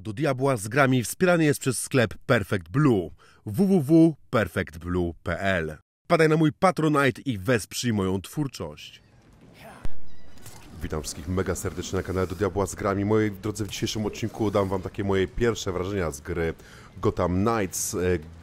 do diabła z grami wspierany jest przez sklep Perfect Blue www.perfectblue.pl Padaj na mój Patronite i wesprzyj moją twórczość. Witam wszystkich mega serdecznie na kanale do diabła z grami. Moi drodzy, w dzisiejszym odcinku dam wam takie moje pierwsze wrażenia z gry Gotham Knights. E,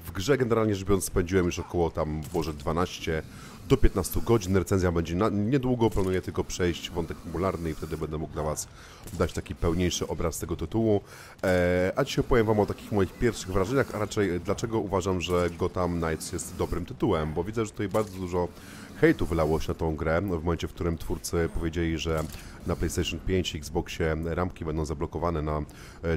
w grze generalnie rzecz biorąc spędziłem już około tam, boże 12 do 15 godzin. Recenzja będzie na, niedługo, planuję tylko przejść wątek popularny i wtedy będę mógł dla Was dać taki pełniejszy obraz tego tytułu. E, a dzisiaj powiem Wam o takich moich pierwszych wrażeniach, a raczej dlaczego uważam, że Gotham Knights jest dobrym tytułem, bo widzę, że tutaj bardzo dużo hejtu wylało się na tą grę w momencie, w którym twórcy powiedzieli, że na PlayStation 5 i Xboxie ramki będą zablokowane na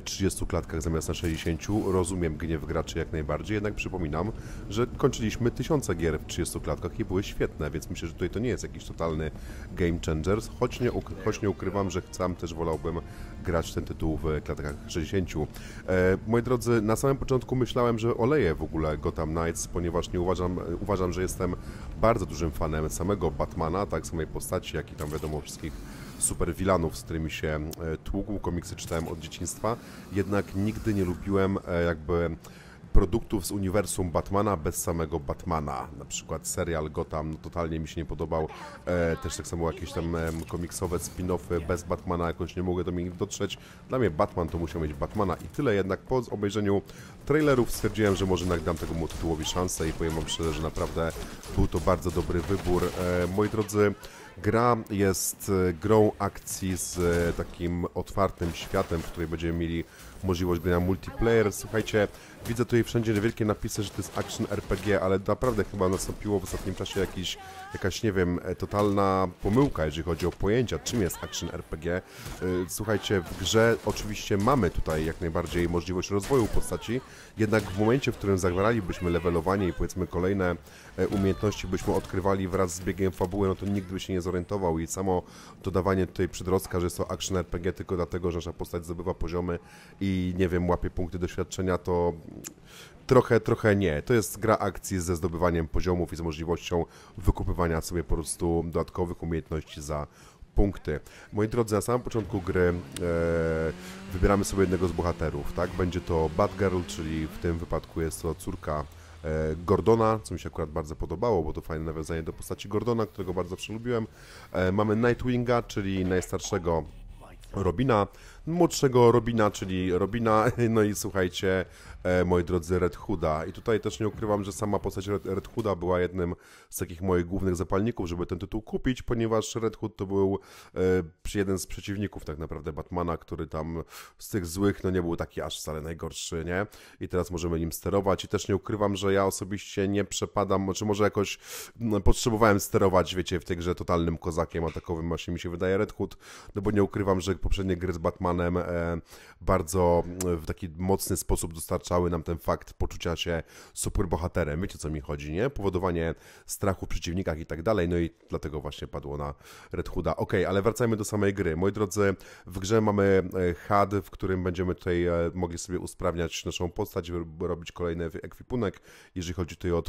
30 e, klatkach zamiast na 60. Rozumiem gniew graczy jak najbardziej, jednak przypominam, że kończyliśmy tysiące gier w 30 klatkach i były świetne, więc myślę, że tutaj to nie jest jakiś totalny game changer, choć nie, choć nie ukrywam, że sam też wolałbym grać ten tytuł w klatkach 60. E, moi drodzy, na samym początku myślałem, że oleję w ogóle Gotham Knights, ponieważ nie uważam, uważam, że jestem bardzo dużym fanem samego Batmana, tak samej postaci, jak i tam wiadomo wszystkich super z którymi się e, tłukł, komiksy czytałem od dzieciństwa, jednak nigdy nie lubiłem e, jakby produktów z uniwersum Batmana bez samego Batmana. Na przykład serial Gotham no, totalnie mi się nie podobał. E, też tak samo jakieś tam e, komiksowe spin-offy bez Batmana, jakoś nie mogę do nich dotrzeć. Dla mnie Batman to musiał mieć Batmana i tyle. Jednak po obejrzeniu trailerów stwierdziłem, że może jednak dam temu tytułowi szansę i powiem wam szczerze, że naprawdę był to bardzo dobry wybór. E, moi drodzy, Gra jest e, grą akcji z e, takim otwartym światem, w której będziemy mieli możliwość grania multiplayer. Słuchajcie, widzę tutaj wszędzie wielkie napisy, że to jest action RPG, ale naprawdę chyba nastąpiło w ostatnim czasie jakiś, jakaś, nie wiem, e, totalna pomyłka, jeżeli chodzi o pojęcia, czym jest action RPG. Słuchajcie, w grze oczywiście mamy tutaj jak najbardziej możliwość rozwoju postaci, jednak w momencie, w którym zagwaralibyśmy levelowanie i powiedzmy kolejne umiejętności byśmy odkrywali wraz z biegiem fabuły, no to nigdy by się nie zorientował i samo dodawanie tutaj przedrostka, że jest to action RPG tylko dlatego, że nasza postać zdobywa poziomy i nie wiem, łapie punkty doświadczenia, to trochę, trochę nie. To jest gra akcji ze zdobywaniem poziomów i z możliwością wykupywania sobie po prostu dodatkowych umiejętności za punkty. Moi drodzy, na samym początku gry e, wybieramy sobie jednego z bohaterów, tak? Będzie to Batgirl, czyli w tym wypadku jest to córka E, Gordona, co mi się akurat bardzo podobało, bo to fajne nawiązanie do postaci Gordona, którego bardzo przelubiłem. E, mamy Nightwinga, czyli najstarszego Robina, młodszego Robina, czyli Robina, no i słuchajcie, e, moi drodzy, Red Hooda. I tutaj też nie ukrywam, że sama postać Red, Red Hooda była jednym z takich moich głównych zapalników, żeby ten tytuł kupić, ponieważ Red Hood to był e, jeden z przeciwników tak naprawdę Batmana, który tam z tych złych, no nie był taki aż wcale najgorszy, nie? I teraz możemy nim sterować i też nie ukrywam, że ja osobiście nie przepadam, czy może jakoś no, potrzebowałem sterować, wiecie, w tej grze totalnym kozakiem atakowym, właśnie mi się wydaje Red Hood, no bo nie ukrywam, że po poprzednie gry z Batmanem e, bardzo e, w taki mocny sposób dostarczały nam ten fakt poczucia się superbohaterem. Wiecie, co mi chodzi, nie? Powodowanie strachu w przeciwnikach i tak dalej, no i dlatego właśnie padło na Red Hooda. Ok, ale wracajmy do samej gry. Moi drodzy, w grze mamy e, HUD, w którym będziemy tutaj mogli sobie usprawniać naszą postać, robić kolejny ekwipunek. Jeżeli chodzi tutaj o,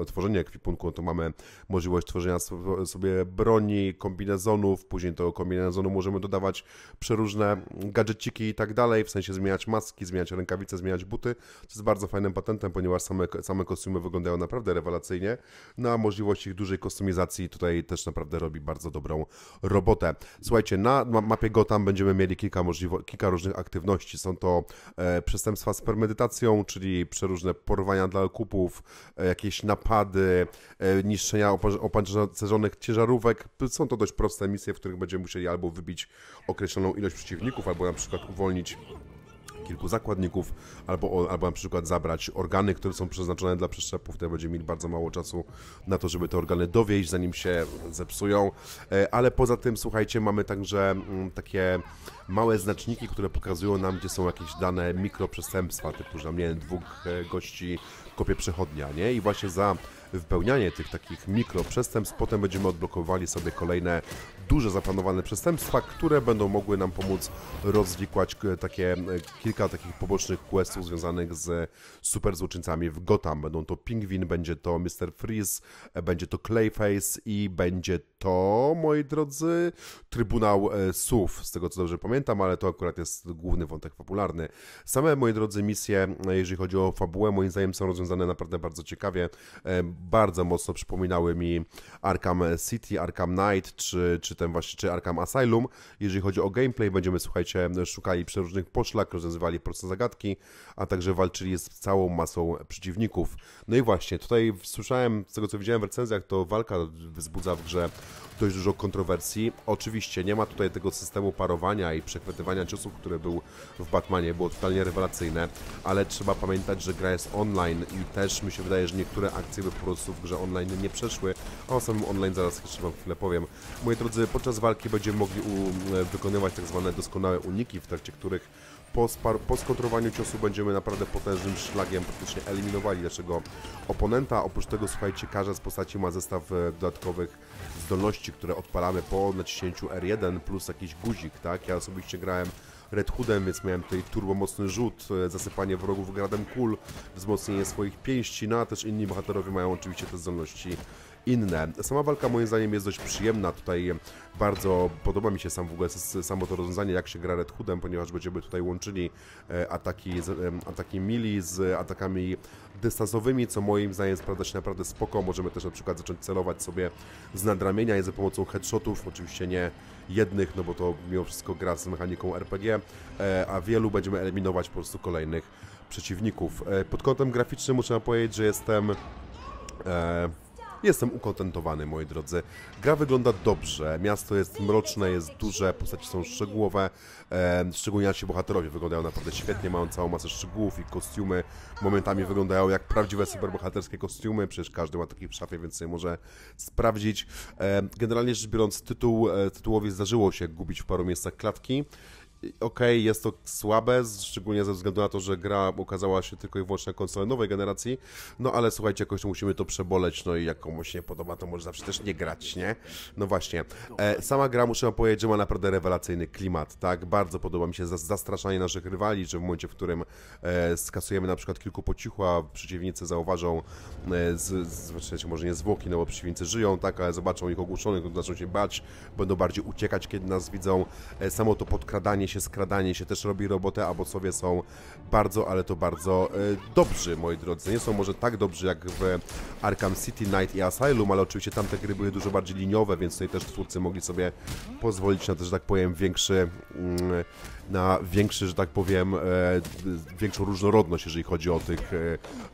o tworzenie ekwipunku, no to mamy możliwość tworzenia sobie broni, kombinezonów, później tego kombinezonu możemy dodawać przeróżne gadżeciki i tak dalej, w sensie zmieniać maski, zmieniać rękawice, zmieniać buty, co jest bardzo fajnym patentem, ponieważ same, same kostiumy wyglądają naprawdę rewelacyjnie, no a możliwość ich dużej kostumizacji tutaj też naprawdę robi bardzo dobrą robotę. Słuchajcie, na mapie Gotham będziemy mieli kilka, możliwo- kilka różnych aktywności. Są to e, przestępstwa z premedytacją, czyli przeróżne porwania dla kupów, e, jakieś napady, e, niszczenia opancerzonych ciężarówek. Są to dość proste misje, w których będziemy musieli albo wybić określone określoną ilość przeciwników, albo na przykład uwolnić kilku zakładników, albo, albo na przykład zabrać organy, które są przeznaczone dla przeszczepów, wtedy będzie mieli bardzo mało czasu na to, żeby te organy dowieść, zanim się zepsują. E, ale poza tym, słuchajcie, mamy także mm, takie małe znaczniki, które pokazują nam, gdzie są jakieś dane mikroprzestępstwa, typu, że nie wiem, dwóch e, gości kopie przechodnia, nie? I właśnie za wypełnianie tych takich mikroprzestępstw. Potem będziemy odblokowywali sobie kolejne duże zaplanowane przestępstwa, które będą mogły nam pomóc rozwikłać e, takie e, kilka takich pobocznych questów związanych z super złoczyńcami w Gotham. Będą to Pingwin, będzie to Mr. Freeze, e, będzie to Clayface i będzie to, moi drodzy, Trybunał e, SUW, z tego co dobrze pamiętam, ale to akurat jest główny wątek popularny. Same, moi drodzy, misje, e, jeżeli chodzi o fabułę, moim zdaniem są rozwiązane naprawdę bardzo ciekawie. E, bardzo mocno przypominały mi Arkham City, Arkham Knight, czy, czy ten właśnie, czy Arkham Asylum. Jeżeli chodzi o gameplay, będziemy, słuchajcie, szukali przeróżnych poszlak, rozwiązywali proste zagadki, a także walczyli z całą masą przeciwników. No i właśnie, tutaj słyszałem, z tego co widziałem w recenzjach, to walka wzbudza w grze dość dużo kontrowersji. Oczywiście nie ma tutaj tego systemu parowania i przechwytywania ciosów, który był w Batmanie, było totalnie rewelacyjne, ale trzeba pamiętać, że gra jest online i też mi się wydaje, że niektóre akcje by po prostu w grze online nie przeszły, a o samym online zaraz jeszcze Wam chwilę powiem. Moi drodzy, podczas walki będziemy mogli e, wykonywać tak zwane doskonałe uniki, w trakcie których po, po skontrowaniu ciosu będziemy naprawdę potężnym szlagiem praktycznie eliminowali naszego oponenta. Oprócz tego, słuchajcie, każda z postaci ma zestaw e, dodatkowych zdolności zdolności, które odpalamy po naciśnięciu R1 plus jakiś guzik, tak? Ja osobiście grałem Red Hoodem, więc miałem tutaj turbomocny rzut, e, zasypanie wrogów gradem kul, wzmocnienie swoich pięści, no a też inni bohaterowie mają oczywiście te zdolności inne. Sama walka moim zdaniem jest dość przyjemna, tutaj bardzo podoba mi się sam w ogóle samo to rozwiązanie, jak się gra Red Hoodem, ponieważ będziemy tutaj łączyli e, ataki, e, ataki mili z atakami dystansowymi, co moim zdaniem sprawdza się naprawdę spoko. Możemy też na przykład zacząć celować sobie z nadramienia i za pomocą headshotów, oczywiście nie jednych, no bo to mimo wszystko gra z mechaniką RPG, e, a wielu będziemy eliminować po prostu kolejnych przeciwników. Pod kątem graficznym muszę powiedzieć, że jestem Jestem ukontentowany, moi drodzy. Gra wygląda dobrze, miasto jest mroczne, jest duże, postaci są szczegółowe, e, szczególnie nasi bohaterowie wyglądają naprawdę świetnie, mają całą masę szczegółów i kostiumy momentami wyglądają jak prawdziwe superbohaterskie kostiumy, przecież każdy ma taki w szafie, więc sobie może sprawdzić. E, generalnie rzecz biorąc, tytuł, e, tytułowi zdarzyło się gubić w paru miejscach klatki Okej, okay, jest to słabe, szczególnie ze względu na to, że gra ukazała się tylko i wyłącznie na konsole nowej generacji, no ale słuchajcie, jakoś musimy to przeboleć, no i jak komuś się nie podoba, to może zawsze też nie grać, nie? No właśnie. E, sama gra, muszę powiedzieć, że ma naprawdę rewelacyjny klimat, tak? Bardzo podoba mi się zastraszanie naszych rywali, że w momencie, w którym e, skasujemy na przykład kilku po a przeciwnicy zauważą, e, z, z, znaczy, znaczy, może nie zwłoki, no bo przeciwnicy żyją, tak, ale zobaczą ich ogłuszonych, zaczną się bać, będą bardziej uciekać, kiedy nas widzą. E, samo to podkradanie się, skradanie się też robi robotę, a bocowie są bardzo, ale to bardzo e, dobrzy, moi drodzy. Nie są może tak dobrzy jak w Arkham City, Night i Asylum, ale oczywiście tamte gry były dużo bardziej liniowe, więc tutaj też twórcy mogli sobie pozwolić na to, że tak powiem, większy... Mm, na większy, że tak powiem, e, większą różnorodność, jeżeli chodzi o tych e,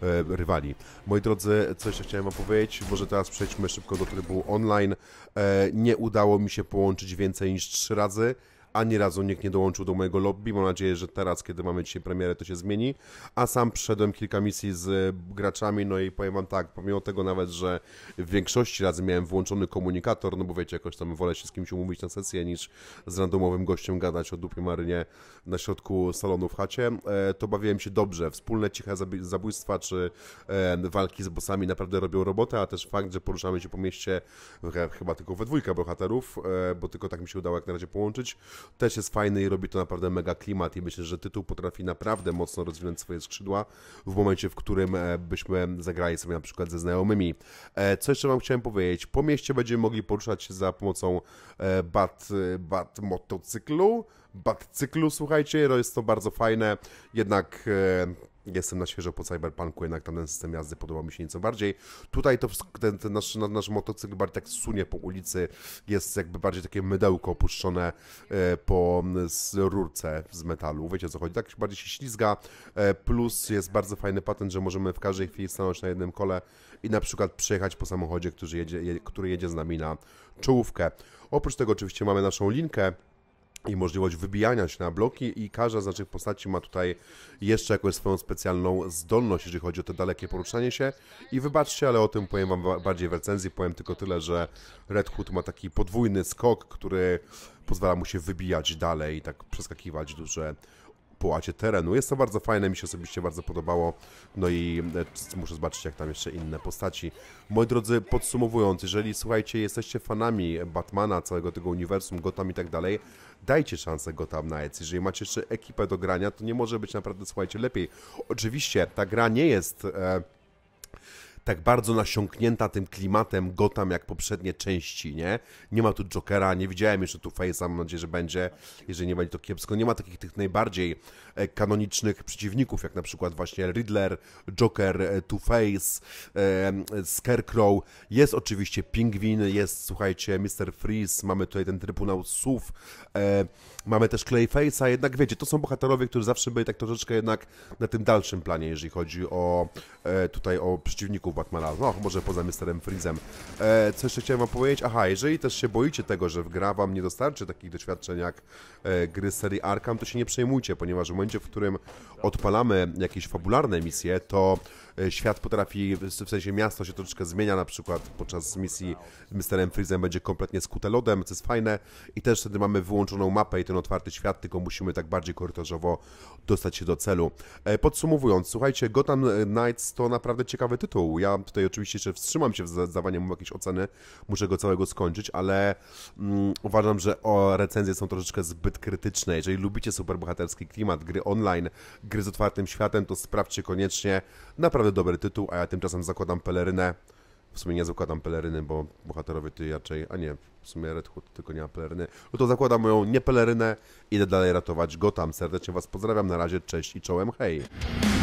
e, rywali. Moi drodzy, coś jeszcze chciałem wam powiedzieć, może teraz przejdźmy szybko do trybu online. E, nie udało mi się połączyć więcej niż trzy razy. Ani razu nikt nie dołączył do mojego lobby. Mam nadzieję, że teraz, kiedy mamy dzisiaj premierę, to się zmieni. A sam przeszedłem kilka misji z graczami, no i powiem wam tak, pomimo tego nawet, że w większości razy miałem włączony komunikator, no bo wiecie, jakoś tam wolę się z kimś umówić na sesję, niż z randomowym gościem gadać o dupie marynie na środku salonu w chacie, e, to bawiłem się dobrze. Wspólne ciche zabójstwa czy e, walki z bossami naprawdę robią robotę, a też fakt, że poruszamy się po mieście chyba tylko we dwójka bohaterów, e, bo tylko tak mi się udało jak na razie połączyć, też jest fajny i robi to naprawdę mega klimat i myślę, że tytuł potrafi naprawdę mocno rozwinąć swoje skrzydła w momencie, w którym e, byśmy zagrali sobie na przykład ze znajomymi. E, co jeszcze wam chciałem powiedzieć? Po mieście będziemy mogli poruszać się za pomocą e, bat, bat motocyklu, bat cyklu, słuchajcie, jest to bardzo fajne, jednak Jestem na świeżo po Cyberpunku, jednak ten system jazdy podoba mi się nieco bardziej. Tutaj to ten, ten nasz, nasz motocykl bardziej tak sunie po ulicy, jest jakby bardziej takie mydełko opuszczone e, po z rurce z metalu, wiecie o co chodzi, tak się bardziej się ślizga, e, plus jest bardzo fajny patent, że możemy w każdej chwili stanąć na jednym kole i na przykład przejechać po samochodzie, który jedzie, je, który jedzie z nami na czołówkę. Oprócz tego oczywiście mamy naszą linkę, i możliwość wybijania się na bloki i każda z naszych postaci ma tutaj jeszcze jakąś swoją specjalną zdolność, jeżeli chodzi o to dalekie poruszanie się i wybaczcie, ale o tym powiem wam bardziej w recenzji, powiem tylko tyle, że Red Hood ma taki podwójny skok, który pozwala mu się wybijać dalej i tak przeskakiwać duże połacie terenu. Jest to bardzo fajne, mi się osobiście bardzo podobało. No i e, muszę zobaczyć, jak tam jeszcze inne postaci. Moi drodzy, podsumowując, jeżeli słuchajcie, jesteście fanami Batmana, całego tego uniwersum, Gotham i tak dalej, dajcie szansę Gotham Knights. Jeżeli macie jeszcze ekipę do grania, to nie może być naprawdę, słuchajcie, lepiej. Oczywiście ta gra nie jest... E, tak bardzo nasiąknięta tym klimatem Gotham jak poprzednie części, nie? Nie ma tu Jokera, nie widziałem jeszcze tu Face'a, mam nadzieję, że będzie, jeżeli nie będzie to kiepsko. Nie ma takich tych najbardziej e, kanonicznych przeciwników, jak na przykład właśnie Riddler, Joker, e, Two-Face, e, Scarecrow. Jest oczywiście Pingwin, jest, słuchajcie, Mr. Freeze, mamy tutaj ten Trybunał Sów, mamy też Clayface'a, jednak wiecie, to są bohaterowie, którzy zawsze byli tak troszeczkę jednak na tym dalszym planie, jeżeli chodzi o tutaj o przeciwników wokół no może poza Mr. Freezem. E, co jeszcze chciałem wam powiedzieć? Aha, jeżeli też się boicie tego, że gra wam nie dostarczy takich doświadczeń jak e, gry z serii Arkham, to się nie przejmujcie, ponieważ w momencie, w którym odpalamy jakieś fabularne misje, to E, świat potrafi, w sensie miasto się troszeczkę zmienia, na przykład podczas misji Mr. Freezem będzie kompletnie skute lodem, co jest fajne i też wtedy mamy wyłączoną mapę i ten otwarty świat, tylko musimy tak bardziej korytarzowo dostać się do celu. E, podsumowując, słuchajcie, Gotham Knights to naprawdę ciekawy tytuł. Ja tutaj oczywiście jeszcze wstrzymam się z dawaniem mu jakiejś oceny, muszę go całego skończyć, ale mm, uważam, że o, recenzje są troszeczkę zbyt krytyczne. Jeżeli lubicie superbohaterski klimat, gry online, gry z otwartym światem, to sprawdźcie koniecznie. Naprawdę naprawdę dobry tytuł, a ja tymczasem zakładam pelerynę. W sumie nie zakładam peleryny, bo bohaterowie ty raczej, a nie, w sumie Red Hood tylko nie ma peleryny. No to zakładam moją i idę dalej ratować Gotham. Serdecznie Was pozdrawiam, na razie, cześć i czołem, hej!